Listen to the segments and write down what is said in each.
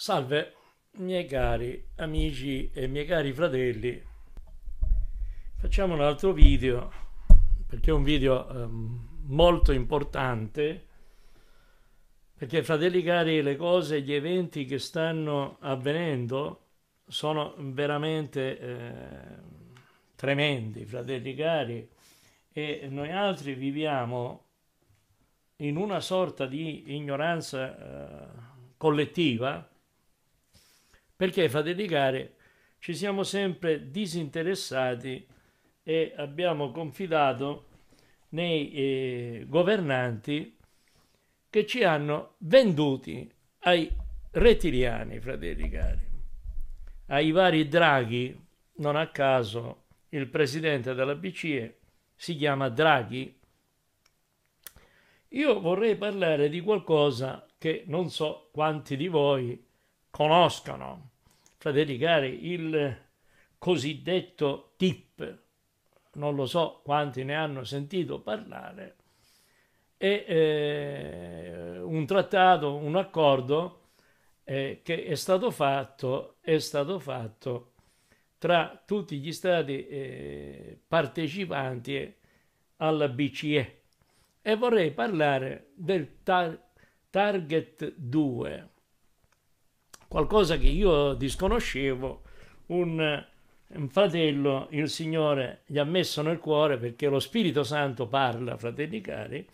Salve, miei cari amici e miei cari fratelli. Facciamo un altro video perché è un video ehm, molto importante perché fratelli cari le cose, gli eventi che stanno avvenendo sono veramente eh, tremendi, fratelli cari, e noi altri viviamo in una sorta di ignoranza eh, collettiva perché fatevi gare, ci siamo sempre disinteressati e abbiamo confidato nei eh, governanti che ci hanno venduti ai rettiliani, fratelli cari, ai vari draghi, non a caso il presidente della BCE si chiama Draghi. Io vorrei parlare di qualcosa che non so quanti di voi conoscano fratelli cari, il cosiddetto TIP, non lo so quanti ne hanno sentito parlare, è eh, un trattato, un accordo eh, che è stato fatto, è stato fatto tra tutti gli stati eh, partecipanti alla BCE e vorrei parlare del tar- Target 2 qualcosa che io disconoscevo, un, un fratello, il Signore gli ha messo nel cuore perché lo Spirito Santo parla, fratelli cari,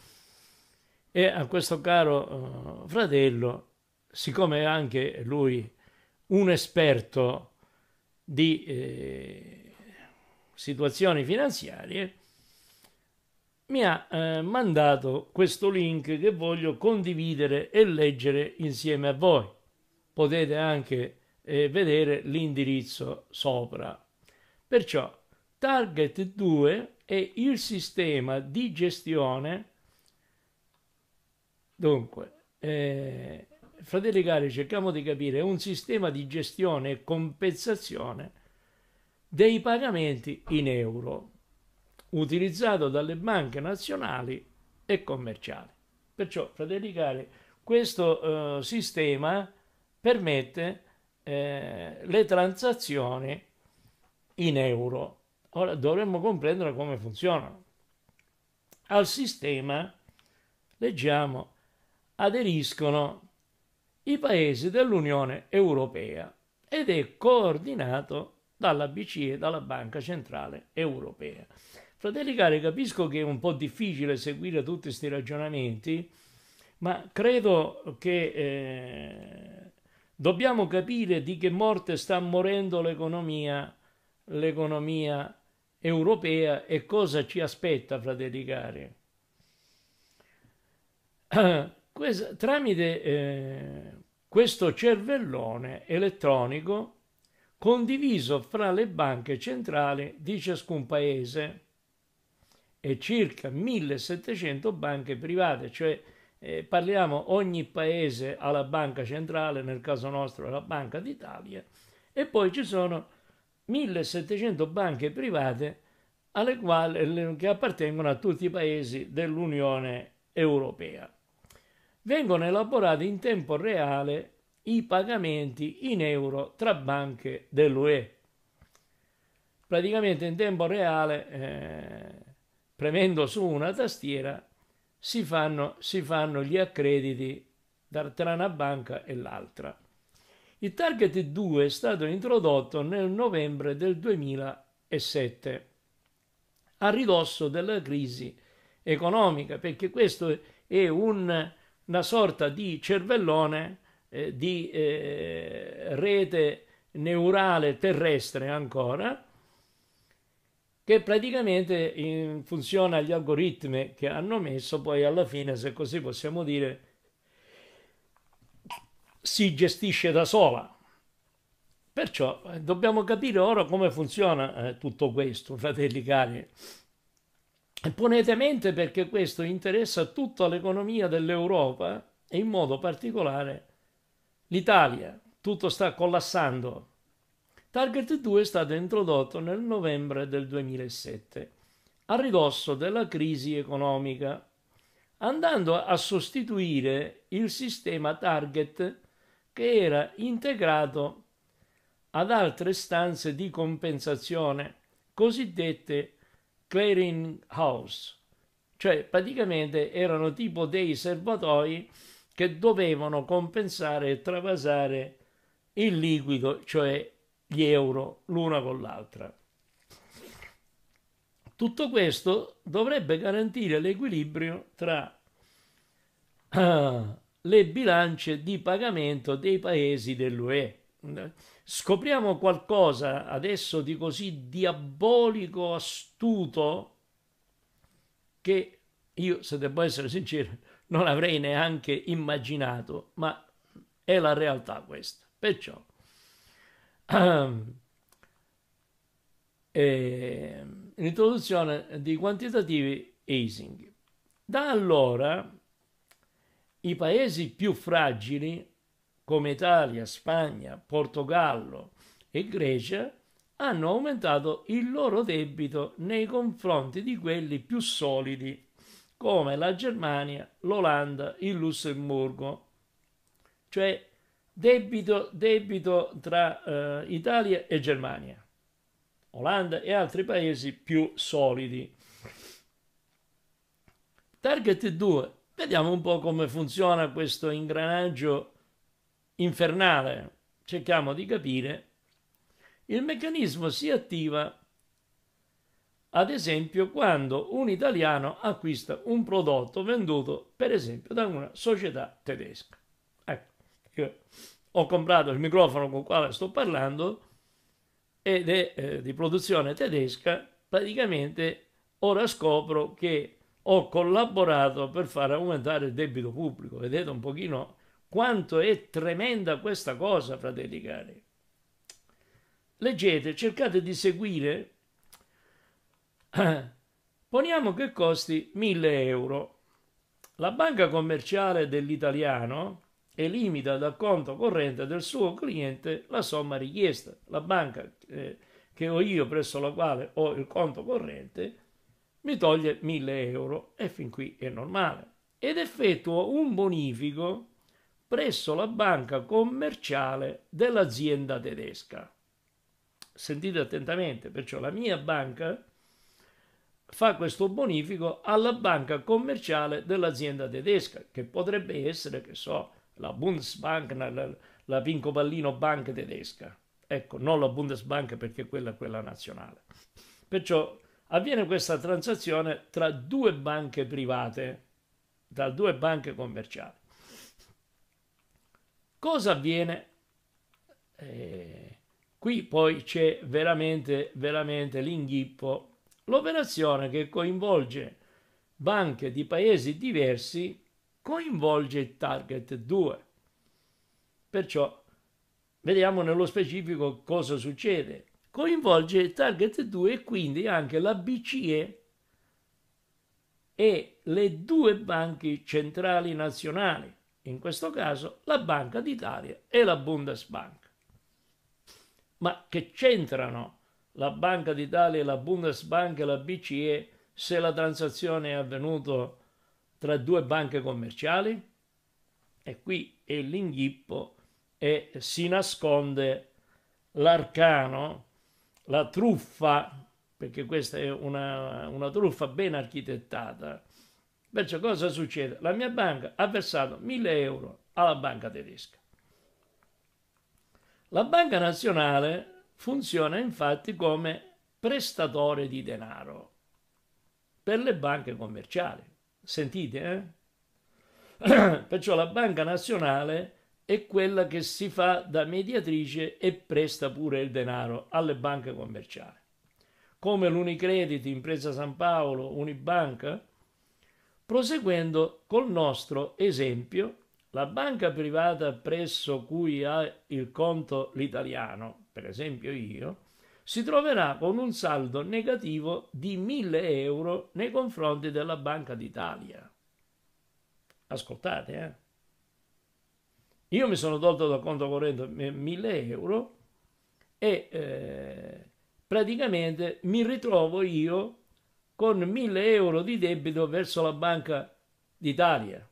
e a questo caro uh, fratello, siccome è anche lui un esperto di eh, situazioni finanziarie, mi ha eh, mandato questo link che voglio condividere e leggere insieme a voi potete anche eh, vedere l'indirizzo sopra. Perciò target 2 è il sistema di gestione dunque eh, fratelli cari cerchiamo di capire un sistema di gestione e compensazione dei pagamenti in euro utilizzato dalle banche nazionali e commerciali perciò fratelli cari questo eh, sistema permette eh, le transazioni in euro. Ora dovremmo comprendere come funzionano. Al sistema, leggiamo, aderiscono i paesi dell'Unione Europea ed è coordinato dalla BCE, dalla Banca Centrale Europea. Fratelli cari, capisco che è un po' difficile seguire tutti questi ragionamenti, ma credo che eh, Dobbiamo capire di che morte sta morendo l'economia, l'economia europea e cosa ci aspetta, fratelli cari. Questa, tramite eh, questo cervellone elettronico condiviso fra le banche centrali di ciascun paese e circa 1700 banche private, cioè eh, parliamo ogni paese ha la banca centrale, nel caso nostro la Banca d'Italia, e poi ci sono 1700 banche private alle quali, che appartengono a tutti i paesi dell'Unione Europea. Vengono elaborati in tempo reale i pagamenti in euro tra banche dell'UE. Praticamente in tempo reale, eh, premendo su una tastiera, si fanno, si fanno gli accrediti tra una banca e l'altra. Il Target 2 è stato introdotto nel novembre del 2007, a ridosso della crisi economica, perché questo è un, una sorta di cervellone eh, di eh, rete neurale terrestre ancora, che praticamente in funzione agli algoritmi che hanno messo, poi alla fine, se così possiamo dire, si gestisce da sola. Perciò eh, dobbiamo capire ora come funziona eh, tutto questo, fratelli cari. Ponete mente perché questo interessa tutta l'economia dell'Europa e in modo particolare l'Italia. Tutto sta collassando Target 2 è stato introdotto nel novembre del 2007, a ridosso della crisi economica, andando a sostituire il sistema Target che era integrato ad altre stanze di compensazione, cosiddette clearing house, cioè praticamente erano tipo dei serbatoi che dovevano compensare e travasare il liquido, cioè gli euro l'una con l'altra. Tutto questo dovrebbe garantire l'equilibrio tra uh, le bilance di pagamento dei paesi dell'UE. Scopriamo qualcosa adesso di così diabolico, astuto, che io, se devo essere sincero, non avrei neanche immaginato, ma è la realtà questa. Perciò e, ehm, ehm, l'introduzione dei quantitativi easing. Da allora i paesi più fragili come Italia, Spagna, Portogallo e Grecia hanno aumentato il loro debito nei confronti di quelli più solidi come la Germania, l'Olanda, il Lussemburgo. Cioè debito, debito tra eh, Italia e Germania, Olanda e altri paesi più solidi. Target 2, vediamo un po' come funziona questo ingranaggio infernale, cerchiamo di capire. Il meccanismo si attiva ad esempio quando un italiano acquista un prodotto venduto per esempio da una società tedesca che ho comprato il microfono con il quale sto parlando ed è eh, di produzione tedesca, praticamente ora scopro che ho collaborato per far aumentare il debito pubblico. Vedete un pochino quanto è tremenda questa cosa, fratelli cari. Leggete, cercate di seguire. Poniamo che costi 1000 euro. La banca commerciale dell'italiano limita dal conto corrente del suo cliente la somma richiesta. La banca eh, che ho io presso la quale ho il conto corrente mi toglie 1000 euro e fin qui è normale. Ed effettuo un bonifico presso la banca commerciale dell'azienda tedesca. Sentite attentamente, perciò la mia banca fa questo bonifico alla banca commerciale dell'azienda tedesca, che potrebbe essere, che so, la Bundesbank, la, la Vincoballino Bank tedesca. Ecco, non la Bundesbank perché quella è quella nazionale. Perciò avviene questa transazione tra due banche private, tra due banche commerciali. Cosa avviene? Eh, qui poi c'è veramente, veramente l'inghippo. L'operazione che coinvolge banche di paesi diversi coinvolge il target 2. Perciò vediamo nello specifico cosa succede. Coinvolge il target 2 e quindi anche la BCE e le due banche centrali nazionali, in questo caso la Banca d'Italia e la Bundesbank. Ma che c'entrano la Banca d'Italia, la Bundesbank e la BCE se la transazione è avvenuta tra due banche commerciali? E qui è l'inghippo e si nasconde l'arcano, la truffa, perché questa è una, una truffa ben architettata. Perciò cosa succede? La mia banca ha versato 1000 euro alla banca tedesca. La banca nazionale funziona infatti come prestatore di denaro per le banche commerciali. Sentite, eh? Perciò la Banca Nazionale è quella che si fa da mediatrice e presta pure il denaro alle banche commerciali. Come l'Unicredit, Impresa San Paolo, Unibanca, proseguendo col nostro esempio, la banca privata presso cui ha il conto l'italiano, per esempio io, si troverà con un saldo negativo di 1000 euro nei confronti della Banca d'Italia. Ascoltate, eh? Io mi sono tolto dal conto corrente 1000 euro e eh, praticamente mi ritrovo io con 1000 euro di debito verso la Banca d'Italia.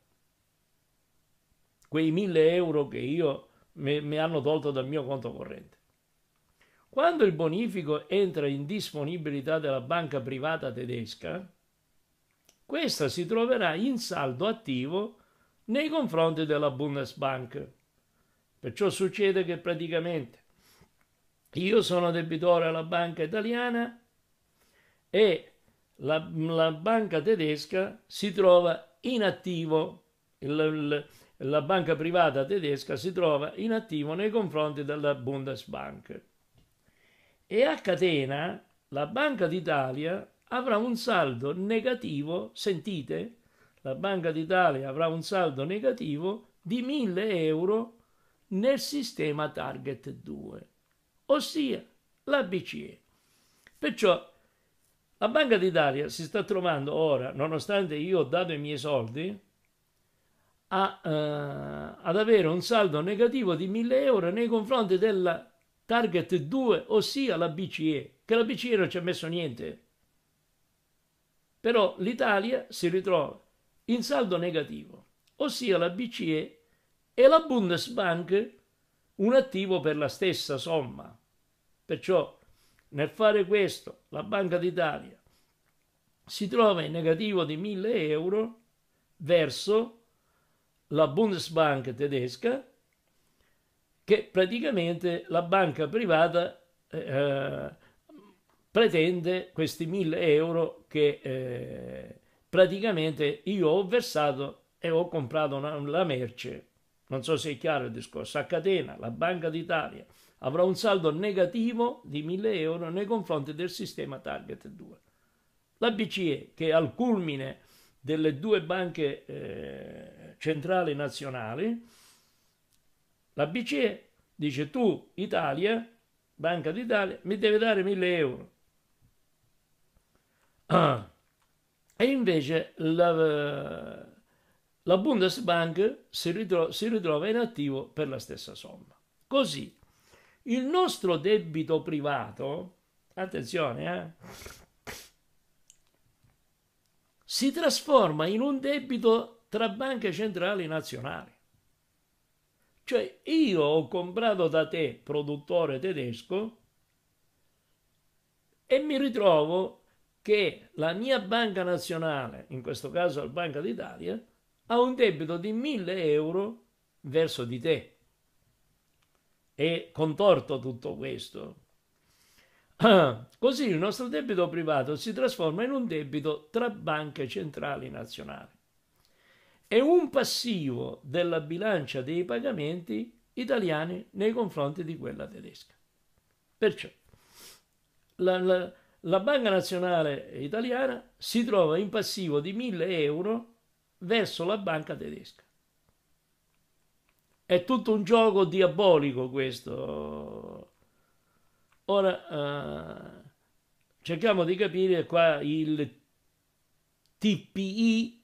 Quei 1000 euro che io mi, mi hanno tolto dal mio conto corrente. Quando il bonifico entra in disponibilità della banca privata tedesca, questa si troverà in saldo attivo nei confronti della Bundesbank. Perciò succede che praticamente io sono debitore alla banca italiana e la, la banca tedesca si trova in attivo, la, la banca privata tedesca si trova in attivo nei confronti della Bundesbank e a catena la Banca d'Italia avrà un saldo negativo, sentite, la Banca d'Italia avrà un saldo negativo di 1000 euro nel sistema Target 2, ossia la BCE. Perciò la Banca d'Italia si sta trovando ora, nonostante io ho dato i miei soldi, a, eh, ad avere un saldo negativo di 1000 euro nei confronti della target 2, ossia la BCE, che la BCE non ci ha messo niente. Però l'Italia si ritrova in saldo negativo, ossia la BCE e la Bundesbank un attivo per la stessa somma. Perciò nel fare questo la Banca d'Italia si trova in negativo di 1000 euro verso la Bundesbank tedesca che praticamente la banca privata eh, eh pretende questi 1000 euro che eh, praticamente io ho versato e ho comprato una, la merce. Non so se è chiaro il discorso. A catena, la Banca d'Italia avrà un saldo negativo di 1000 euro nei confronti del sistema Target 2. La BCE, che è al culmine delle due banche eh, centrali nazionali, la BCE dice tu, Italia, Banca d'Italia, mi deve dare 1000 euro. Ah. E invece la, la Bundesbank si, ritro- si ritrova inattivo per la stessa somma. Così, il nostro debito privato, attenzione, eh, si trasforma in un debito tra banche centrali nazionali. Cioè io ho comprato da te, produttore tedesco, e mi ritrovo che la mia banca nazionale, in questo caso la Banca d'Italia, ha un debito di 1000 euro verso di te. È contorto tutto questo. Ah, così il nostro debito privato si trasforma in un debito tra banche centrali nazionali e un passivo della bilancia dei pagamenti italiani nei confronti di quella tedesca. Perciò la, la, la Banca Nazionale Italiana si trova in passivo di 1000 euro verso la banca tedesca. È tutto un gioco diabolico questo. Ora eh, cerchiamo di capire qua il TPI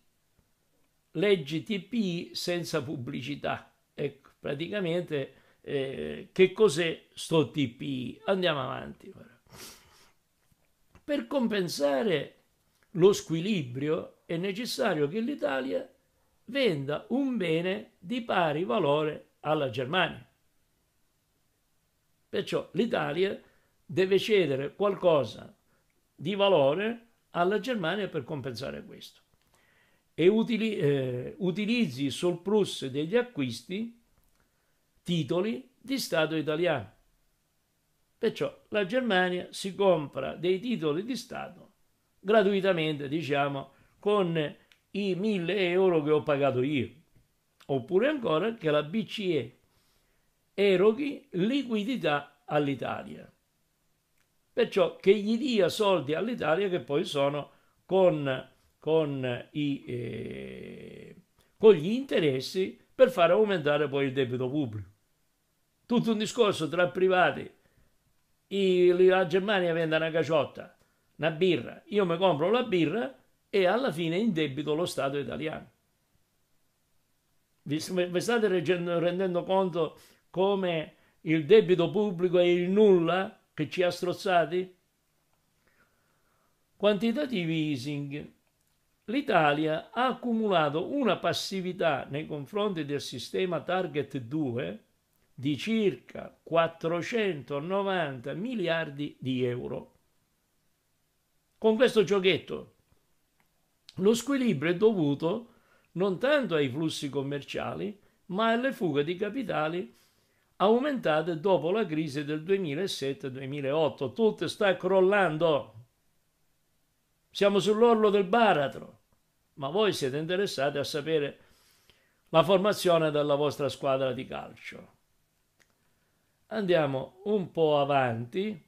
leggi TPI senza pubblicità. Ecco, praticamente eh, che cos'è sto TPI? Andiamo avanti. Ora. Per compensare lo squilibrio è necessario che l'Italia venda un bene di pari valore alla Germania. Perciò l'Italia deve cedere qualcosa di valore alla Germania per compensare questo e utili, eh, utilizzi il surplus degli acquisti titoli di Stato italiano. Perciò la Germania si compra dei titoli di Stato gratuitamente, diciamo, con i 1000 euro che ho pagato io. Oppure ancora che la BCE eroghi liquidità all'Italia. Perciò che gli dia soldi all'Italia che poi sono con con, i, eh, con gli interessi per far aumentare poi il debito pubblico. Tutto un discorso tra privati. I, la Germania vende una caciotta, una birra, io mi compro la birra e alla fine indebito lo Stato italiano. Vi, vi state reggendo, rendendo conto come il debito pubblico è il nulla che ci ha strozzati? Quantitative easing l'Italia ha accumulato una passività nei confronti del sistema Target 2 di circa 490 miliardi di euro. Con questo giochetto lo squilibrio è dovuto non tanto ai flussi commerciali, ma alle fughe di capitali aumentate dopo la crisi del 2007-2008. Tutto sta crollando. Siamo sull'orlo del baratro ma voi siete interessati a sapere la formazione della vostra squadra di calcio. Andiamo un po' avanti,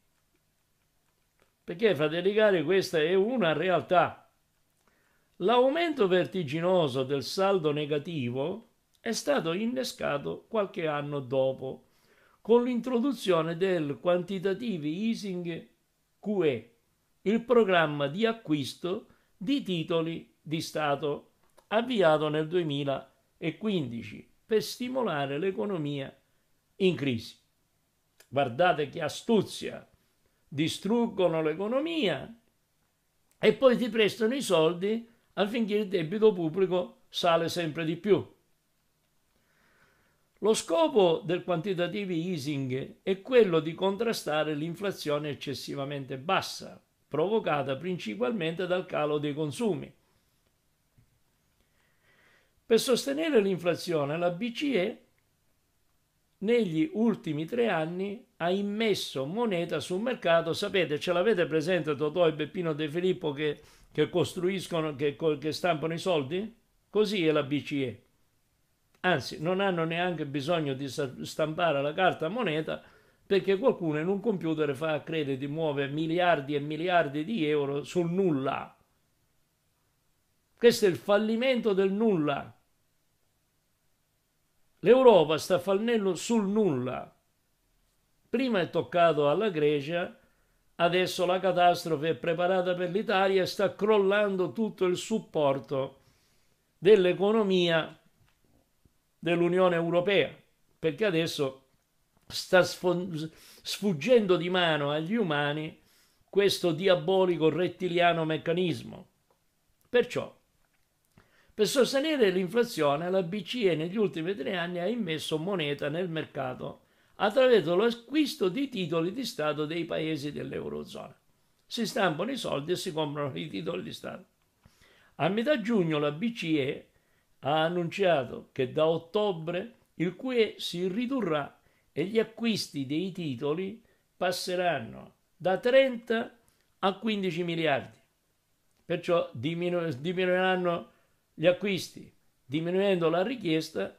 perché Fadericari questa è una realtà. L'aumento vertiginoso del saldo negativo è stato innescato qualche anno dopo con l'introduzione del quantitative easing QE, il programma di acquisto di titoli di Stato avviato nel 2015 per stimolare l'economia in crisi. Guardate che astuzia! Distruggono l'economia e poi ti prestano i soldi affinché il debito pubblico sale sempre di più. Lo scopo del quantitative easing è quello di contrastare l'inflazione eccessivamente bassa, provocata principalmente dal calo dei consumi per sostenere l'inflazione la BCE negli ultimi tre anni ha immesso moneta sul mercato, sapete, ce l'avete presente Totò e Beppino De Filippo che, che costruiscono, che, che stampano i soldi? Così è la BCE. Anzi, non hanno neanche bisogno di stampare la carta moneta perché qualcuno in un computer fa a crediti, muove miliardi e miliardi di euro sul nulla. Questo è il fallimento del nulla. L'Europa sta fallendo sul nulla. Prima è toccato alla Grecia, adesso la catastrofe è preparata per l'Italia e sta crollando tutto il supporto dell'economia dell'Unione Europea, perché adesso sta sfuggendo di mano agli umani questo diabolico rettiliano meccanismo. Perciò per sostenere l'inflazione la BCE negli ultimi tre anni ha immesso moneta nel mercato attraverso l'acquisto di titoli di Stato dei paesi dell'Eurozona. Si stampano i soldi e si comprano i titoli di Stato. A metà giugno la BCE ha annunciato che da ottobre il QE si ridurrà e gli acquisti dei titoli passeranno da 30 a 15 miliardi. Perciò diminu- diminuiranno gli acquisti, diminuendo la richiesta,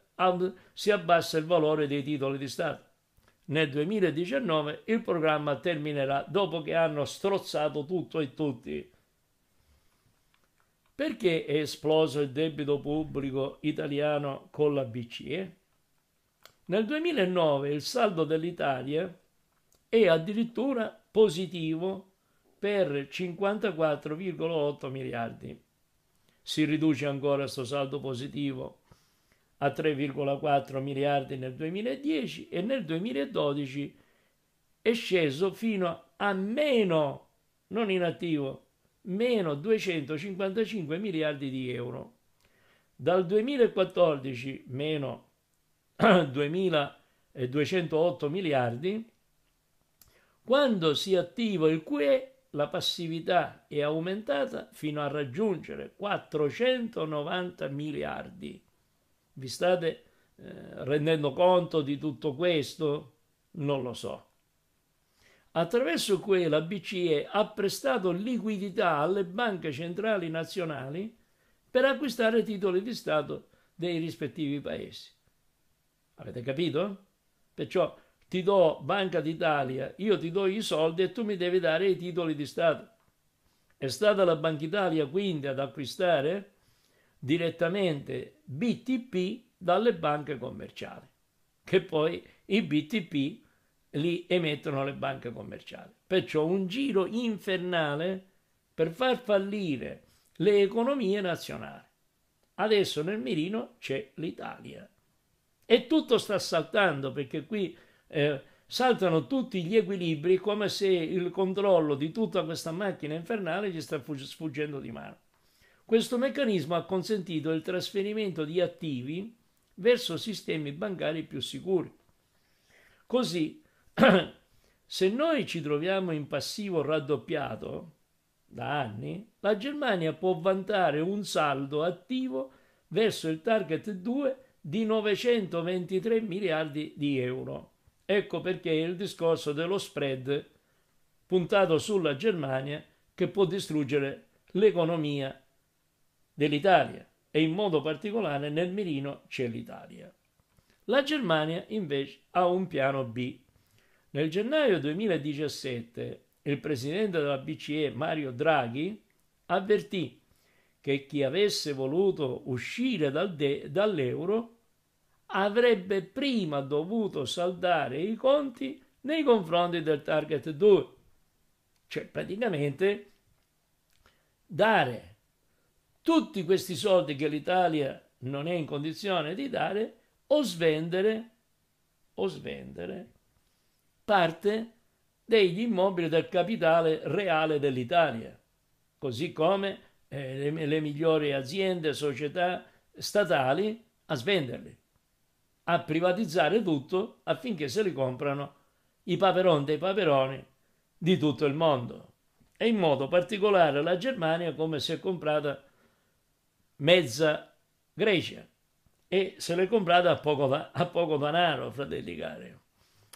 si abbassa il valore dei titoli di Stato. Nel 2019 il programma terminerà dopo che hanno strozzato tutto e tutti. Perché è esploso il debito pubblico italiano con la BCE? Nel 2009 il saldo dell'Italia è addirittura positivo per 54,8 miliardi si riduce ancora questo saldo positivo a 3,4 miliardi nel 2010 e nel 2012 è sceso fino a meno, non inattivo, meno 255 miliardi di euro. Dal 2014 meno 2.208 miliardi, quando si attiva il QE la passività è aumentata fino a raggiungere 490 miliardi. Vi state eh, rendendo conto di tutto questo? Non lo so. Attraverso cui la BCE ha prestato liquidità alle banche centrali nazionali per acquistare titoli di Stato dei rispettivi paesi. Avete capito? Perciò ti do Banca d'Italia, io ti do i soldi e tu mi devi dare i titoli di Stato. È stata la Banca Italia quindi ad acquistare direttamente BTP dalle banche commerciali, che poi i BTP li emettono le banche commerciali. Perciò un giro infernale per far fallire le economie nazionali. Adesso nel mirino c'è l'Italia. E tutto sta saltando perché qui eh, saltano tutti gli equilibri come se il controllo di tutta questa macchina infernale gli sta sfuggendo di mano. Questo meccanismo ha consentito il trasferimento di attivi verso sistemi bancari più sicuri. Così, se noi ci troviamo in passivo raddoppiato da anni, la Germania può vantare un saldo attivo verso il target 2 di 923 miliardi di euro Ecco perché il discorso dello spread puntato sulla Germania che può distruggere l'economia dell'Italia e in modo particolare nel mirino c'è l'Italia. La Germania invece ha un piano B. Nel gennaio 2017 il presidente della BCE Mario Draghi avvertì che chi avesse voluto uscire dal de- dall'euro avrebbe prima dovuto saldare i conti nei confronti del target 2, cioè praticamente dare tutti questi soldi che l'Italia non è in condizione di dare o svendere, o svendere parte degli immobili del capitale reale dell'Italia, così come eh, le, le migliori aziende, società statali a svenderli a privatizzare tutto affinché se li comprano i paperoni dei paperoni di tutto il mondo. E in modo particolare la Germania come si è comprata mezza Grecia e se l'è comprata a poco, a poco danaro, fratelli cari.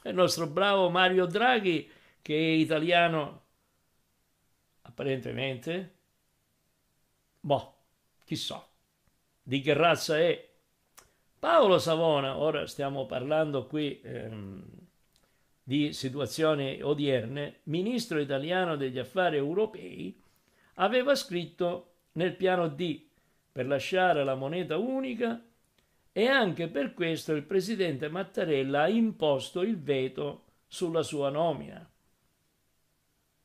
E il nostro bravo Mario Draghi, che è italiano apparentemente, boh, chissà di che razza è, Paolo Savona, ora stiamo parlando qui ehm, di situazioni odierne, ministro italiano degli affari europei, aveva scritto nel piano D per lasciare la moneta unica e anche per questo il presidente Mattarella ha imposto il veto sulla sua nomina.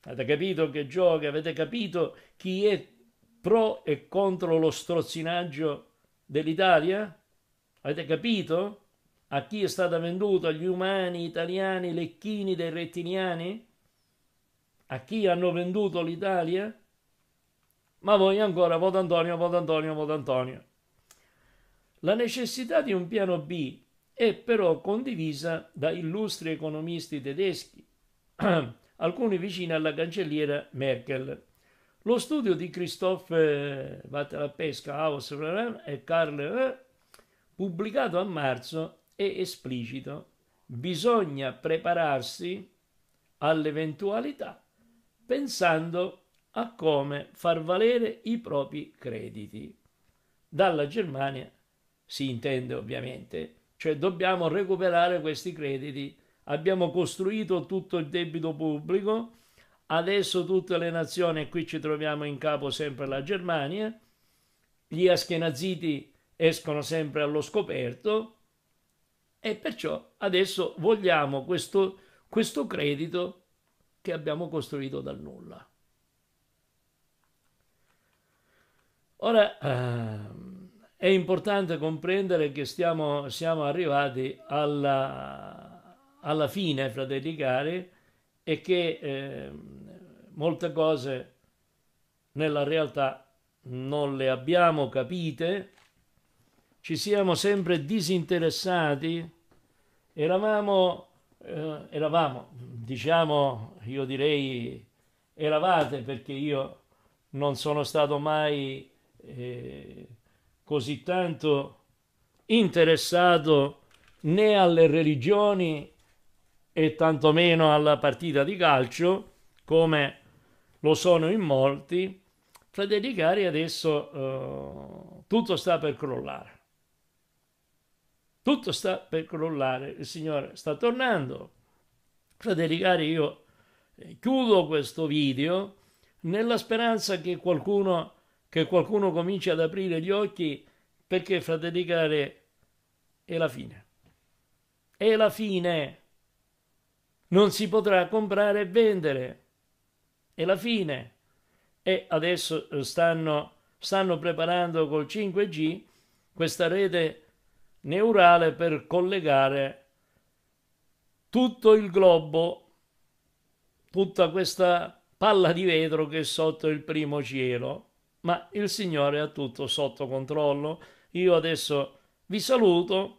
Avete capito che gioca? Avete capito chi è pro e contro lo strozzinaggio dell'Italia? Avete capito? A chi è stata venduta? Agli umani, italiani, lecchini dei rettiniani? A chi hanno venduto l'Italia? Ma voi ancora, voto Antonio, voto Antonio, voto Antonio. La necessità di un piano B è però condivisa da illustri economisti tedeschi, alcuni vicini alla cancelliera Merkel. Lo studio di Christophe eh, Vattelapesca, Haus eh, e Karl eh, pubblicato a marzo, è esplicito. Bisogna prepararsi all'eventualità pensando a come far valere i propri crediti. Dalla Germania si intende ovviamente, cioè dobbiamo recuperare questi crediti. Abbiamo costruito tutto il debito pubblico, adesso tutte le nazioni, e qui ci troviamo in capo sempre la Germania, gli aschenaziti escono sempre allo scoperto e perciò adesso vogliamo questo, questo credito che abbiamo costruito dal nulla. Ora ehm, è importante comprendere che stiamo, siamo arrivati alla, alla fine, fratelli cari, e che ehm, molte cose nella realtà non le abbiamo capite ci siamo sempre disinteressati, eravamo, eh, eravamo, diciamo, io direi, eravate perché io non sono stato mai eh, così tanto interessato né alle religioni e tantomeno alla partita di calcio come lo sono in molti, Federico Cari adesso eh, tutto sta per crollare. Tutto sta per crollare, il Signore sta tornando. Fratelli cari, io eh, chiudo questo video nella speranza che qualcuno, che qualcuno cominci ad aprire gli occhi perché, fratelli cari, è la fine. È la fine. Non si potrà comprare e vendere. È la fine. E adesso eh, stanno, stanno preparando col 5G questa rete neurale per collegare tutto il globo, tutta questa palla di vetro che è sotto il primo cielo, ma il Signore ha tutto sotto controllo. Io adesso vi saluto,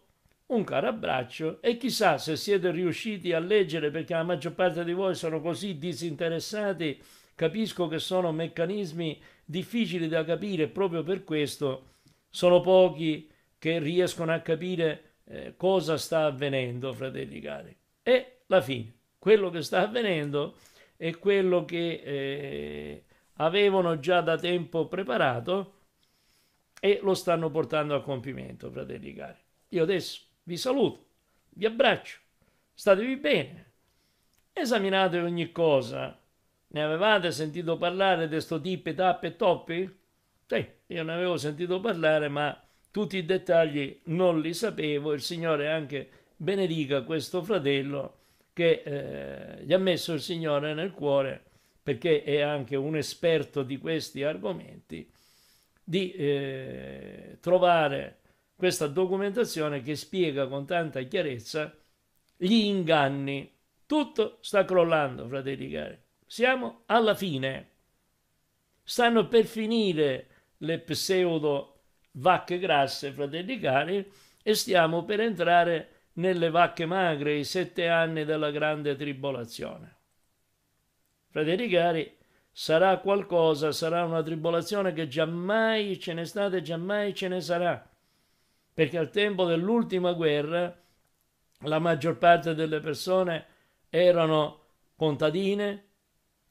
un caro abbraccio e chissà se siete riusciti a leggere perché la maggior parte di voi sono così disinteressati, capisco che sono meccanismi difficili da capire, proprio per questo sono pochi che riescono a capire eh, cosa sta avvenendo, fratelli cari. E la fine, quello che sta avvenendo è quello che eh, avevano già da tempo preparato e lo stanno portando a compimento, fratelli cari. Io adesso vi saluto, vi abbraccio, statevi bene, esaminate ogni cosa. Ne avevate sentito parlare di sto tippe, tappe e toppi? Sì, io ne avevo sentito parlare, ma tutti i dettagli non li sapevo, il Signore anche benedica questo fratello che eh, gli ha messo il Signore nel cuore perché è anche un esperto di questi argomenti, di eh, trovare questa documentazione che spiega con tanta chiarezza gli inganni. Tutto sta crollando, fratelli cari. Siamo alla fine. Stanno per finire le pseudo vacche grasse, fratelli cari, e stiamo per entrare nelle vacche magre, i sette anni della grande tribolazione. Fratelli cari, sarà qualcosa, sarà una tribolazione che giammai ce n'è stata e giammai ce ne sarà, perché al tempo dell'ultima guerra la maggior parte delle persone erano contadine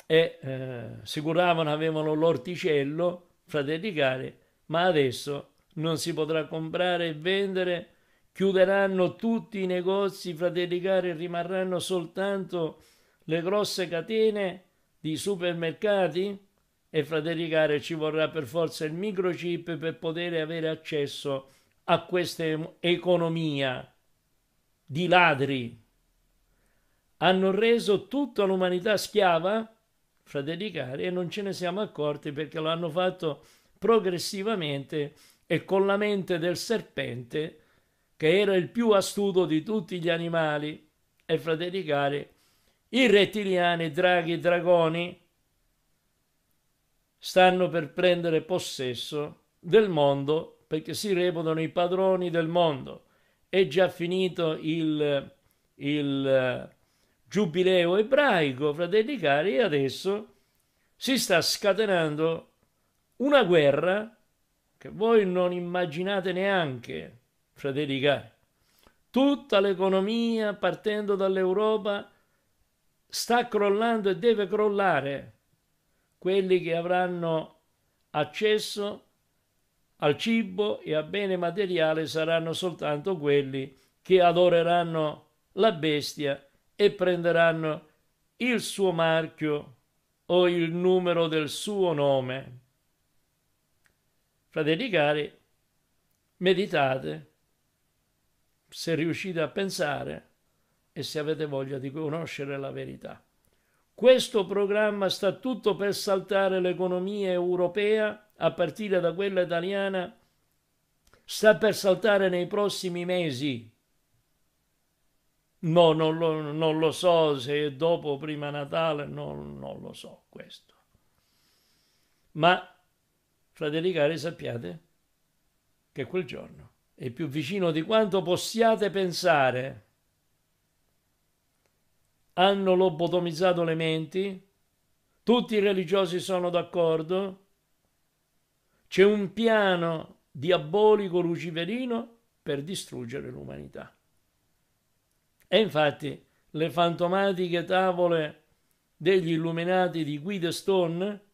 e eh, si curavano, avevano l'orticello, fratelli cari, ma adesso non si potrà comprare e vendere, chiuderanno tutti i negozi fratericari e rimarranno soltanto le grosse catene di supermercati? E fratericare ci vorrà per forza il microchip per poter avere accesso a questa economia di ladri. Hanno reso tutta l'umanità schiava, fratericare, e non ce ne siamo accorti perché lo hanno fatto progressivamente e con la mente del serpente, che era il più astuto di tutti gli animali, e fratelli cari, i rettiliani, draghi, i dragoni stanno per prendere possesso del mondo perché si reputano i padroni del mondo. È già finito il, il eh, giubileo ebraico, fratelli cari, e adesso si sta scatenando una guerra che voi non immaginate neanche, fratelli cari. Tutta l'economia partendo dall'Europa sta crollando e deve crollare. Quelli che avranno accesso al cibo e a bene materiale saranno soltanto quelli che adoreranno la bestia e prenderanno il suo marchio o il numero del suo nome. Fratelli cari, meditate, se riuscite a pensare e se avete voglia di conoscere la verità. Questo programma sta tutto per saltare l'economia europea, a partire da quella italiana, sta per saltare nei prossimi mesi. No, non lo, non lo so se è dopo prima Natale, no, non lo so questo. Ma Fratericari, sappiate che quel giorno è più vicino di quanto possiate pensare. Hanno lobotomizzato le menti, tutti i religiosi sono d'accordo, c'è un piano diabolico luciferino per distruggere l'umanità. E infatti le fantomatiche tavole degli illuminati di Guide Stone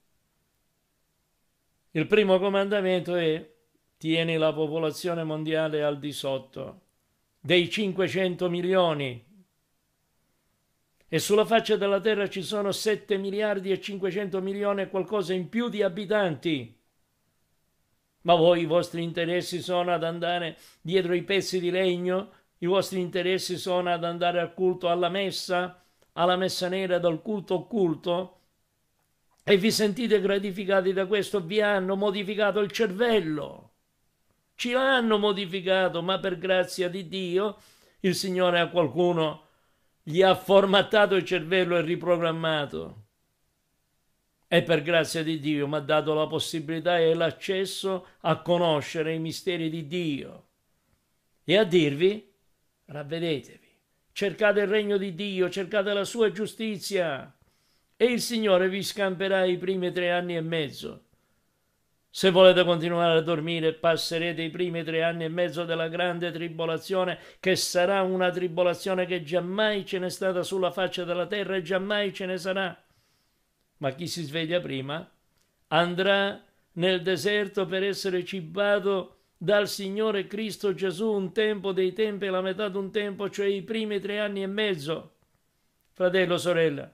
il primo comandamento è tieni la popolazione mondiale al di sotto dei 500 milioni e sulla faccia della terra ci sono 7 miliardi e 500 milioni e qualcosa in più di abitanti. Ma voi i vostri interessi sono ad andare dietro i pezzi di legno? I vostri interessi sono ad andare al culto alla messa? Alla messa nera, dal culto occulto? e vi sentite gratificati da questo, vi hanno modificato il cervello. Ci hanno modificato, ma per grazia di Dio il Signore a qualcuno gli ha formattato il cervello e riprogrammato. E per grazia di Dio mi ha dato la possibilità e l'accesso a conoscere i misteri di Dio e a dirvi ravvedetevi, cercate il regno di Dio, cercate la sua giustizia e il Signore vi scamperà i primi tre anni e mezzo. Se volete continuare a dormire, passerete i primi tre anni e mezzo della grande tribolazione, che sarà una tribolazione che giammai ce n'è stata sulla faccia della terra e giammai ce ne sarà. Ma chi si sveglia prima andrà nel deserto per essere cibato dal Signore Cristo Gesù un tempo dei tempi e la metà di un tempo, cioè i primi tre anni e mezzo. Fratello, sorella,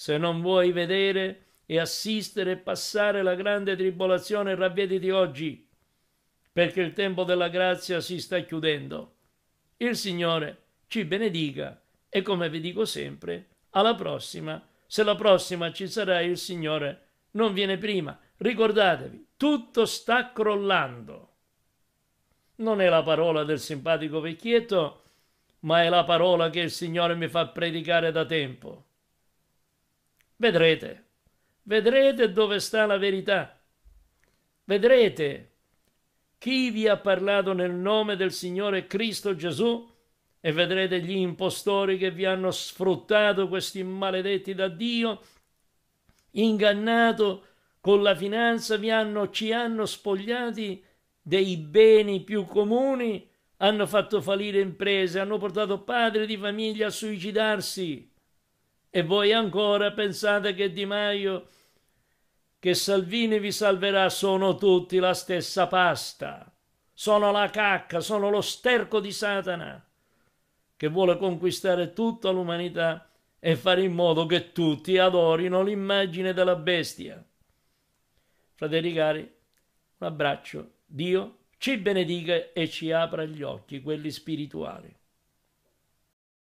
se non vuoi vedere e assistere e passare la grande tribolazione, ravvediti oggi, perché il tempo della grazia si sta chiudendo. Il Signore ci benedica e come vi dico sempre, alla prossima, se la prossima ci sarà il Signore non viene prima. Ricordatevi, tutto sta crollando. Non è la parola del simpatico vecchietto, ma è la parola che il Signore mi fa predicare da tempo. Vedrete, vedrete dove sta la verità. Vedrete chi vi ha parlato nel nome del Signore Cristo Gesù e vedrete gli impostori che vi hanno sfruttato questi maledetti da Dio, ingannato con la finanza, vi hanno, ci hanno spogliati dei beni più comuni, hanno fatto fallire imprese, hanno portato padri di famiglia a suicidarsi e voi ancora pensate che Di Maio, che Salvini vi salverà, sono tutti la stessa pasta, sono la cacca, sono lo sterco di Satana, che vuole conquistare tutta l'umanità e fare in modo che tutti adorino l'immagine della bestia. Fratelli cari, un abbraccio, Dio ci benedica e ci apra gli occhi, quelli spirituali.